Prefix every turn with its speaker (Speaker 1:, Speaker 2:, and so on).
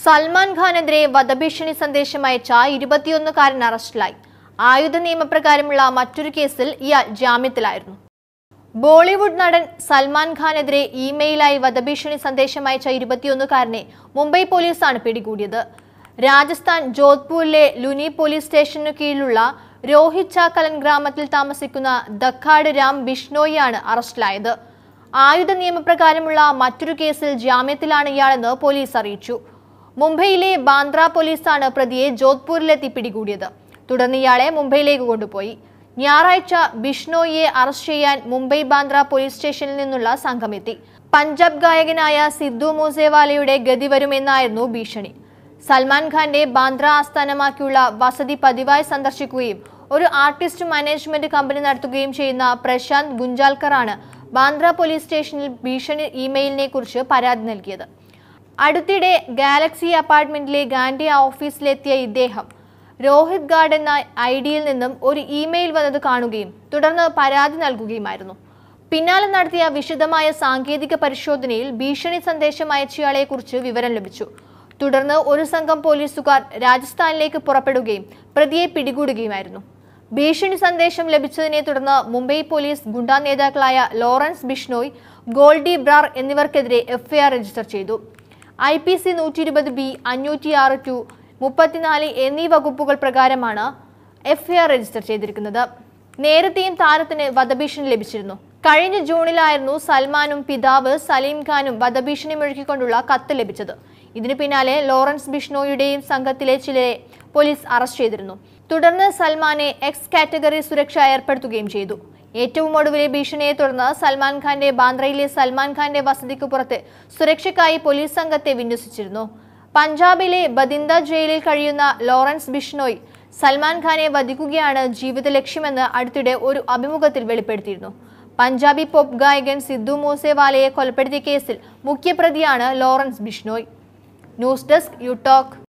Speaker 1: സൽമാൻ ഖാനെതിരെ വധഭീഷണി സന്ദേശം അയച്ച ഇരുപത്തിയൊന്നുകാരൻ അറസ്റ്റിലായി ആയുധ നിയമപ്രകാരമുള്ള മറ്റൊരു കേസിൽ ഇയാൾ ജാമ്യത്തിലായിരുന്നു ബോളിവുഡ് നടൻ സൽമാൻ ഖാനെതിരെ ഇമെയിലായി വധഭീഷണി സന്ദേശം അയച്ച ഇരുപത്തിയൊന്നുകാരനെ മുംബൈ പോലീസാണ് പിടികൂടിയത് രാജസ്ഥാൻ ജോധ്പൂരിലെ ലുനി പോലീസ് സ്റ്റേഷനു കീഴിലുള്ള രോഹിത് ചാക്കലൻ ഗ്രാമത്തിൽ താമസിക്കുന്ന ദക്കാട് രാം ബിഷ്ണോയിയാണ് അറസ്റ്റിലായത് ആയുധ നിയമപ്രകാരമുള്ള മറ്റൊരു കേസിൽ ജാമ്യത്തിലാണ് ഇയാളെന്ന് പോലീസ് അറിയിച്ചു മുംബൈയിലെ ബാന്ദ്ര പോലീസാണ് പ്രതിയെ ജോധ്പൂരിലെത്തി പിടികൂടിയത് തുടർന്ന് ഇയാളെ മുംബൈയിലേക്ക് കൊണ്ടുപോയി ഞായറാഴ്ച ബിഷ്ണോയിയെ അറസ്റ്റ് ചെയ്യാൻ മുംബൈ ബാന്ദ്ര പോലീസ് സ്റ്റേഷനിൽ നിന്നുള്ള സംഘമെത്തി പഞ്ചാബ് ഗായകനായ സിദ്ധു മൂസേവാലയുടെ ഗതി വരുമെന്നായിരുന്നു ഭീഷണി സൽമാൻ ഖാന്റെ ബാന്ദ്ര ആസ്ഥാനമാക്കിയുള്ള വസതി പതിവായി സന്ദർശിക്കുകയും ഒരു ആർട്ടിസ്റ്റ് മാനേജ്മെന്റ് കമ്പനി നടത്തുകയും ചെയ്യുന്ന പ്രശാന്ത് ഗുഞ്ചാൽക്കറാണ് ബാന്ദ്ര പോലീസ് സ്റ്റേഷനിൽ ഭീഷണി ഇമെയിലിനെ കുറിച്ച് പരാതി നൽകിയത് അടുത്തിടെ ഗാലക്സി അപ്പാർട്ട്മെന്റിലെ ഗാന്ധി ഓഫീസിലെത്തിയ ഇദ്ദേഹം രോഹിത് ഗാർഡ് എന്ന ഐ ഡിയിൽ നിന്നും ഒരു ഇമെയിൽ വന്നത് കാണുകയും തുടർന്ന് പരാതി നൽകുകയുമായിരുന്നു പിന്നാലെ നടത്തിയ വിശദമായ സാങ്കേതിക പരിശോധനയിൽ ഭീഷണി സന്ദേശം അയച്ചയാളെ കുറിച്ച് വിവരം ലഭിച്ചു തുടർന്ന് ഒരു സംഘം പോലീസുകാർ രാജസ്ഥാനിലേക്ക് പുറപ്പെടുകയും പ്രതിയെ പിടികൂടുകയുമായിരുന്നു ഭീഷണി സന്ദേശം ലഭിച്ചതിനെ തുടർന്ന് മുംബൈ പോലീസ് ഗുണ്ടാ നേതാക്കളായ ലോറൻസ് ബിഷ്ണോയ് ഗോൾഡി ബ്രാർ എന്നിവർക്കെതിരെ എഫ്ഐആർ രജിസ്റ്റർ ചെയ്തു ഐ പി സി നൂറ്റി ഇരുപത് ബി ആറ് ടു മുപ്പത്തിനാല് എന്നീ വകുപ്പുകൾ പ്രകാരമാണ് എഫ്ഐആർ രജിസ്റ്റർ ചെയ്തിരിക്കുന്നത് നേരത്തെയും താരത്തിന് വധഭീഷണി ലഭിച്ചിരുന്നു കഴിഞ്ഞ ജൂണിലായിരുന്നു സൽമാനും പിതാവ് സലീം ഖാനും വധഭീഷണി മുഴുക്കിക്കൊണ്ടുള്ള കത്ത് ലഭിച്ചത് ഇതിനു പിന്നാലെ ലോറൻസ് ബിഷ്ണോയുടെയും സംഘത്തിലെ ചിലരെ പോലീസ് അറസ്റ്റ് ചെയ്തിരുന്നു തുടർന്ന് സൽമാനെ എക്സ് കാറ്റഗറി സുരക്ഷ ഏർപ്പെടുത്തുകയും ചെയ്തു ഏറ്റവും ഒടുവിലെ ഭീഷണിയെ തുടർന്ന് സൽമാൻ ഖാന്റെ ബാന്ദ്രയിലെ സൽമാൻ ഖാന്റെ വസതിക്ക് പുറത്ത് സുരക്ഷയ്ക്കായി പോലീസ് സംഘത്തെ വിന്യസിച്ചിരുന്നു പഞ്ചാബിലെ ബദിന്ദ ജയിലിൽ കഴിയുന്ന ലോറൻസ് ബിഷ്ണോയ് സൽമാൻ ഖാനെ വധിക്കുകയാണ് ജീവിത ലക്ഷ്യമെന്ന് അടുത്തിടെ ഒരു അഭിമുഖത്തിൽ വെളിപ്പെടുത്തിയിരുന്നു പഞ്ചാബി പോപ്പ് ഗായകൻ സിദ്ധു മൂസേവാലയെ കൊലപ്പെടുത്തിയ കേസിൽ മുഖ്യപ്രതിയാണ് Lawrence Bishnoi news desk you talk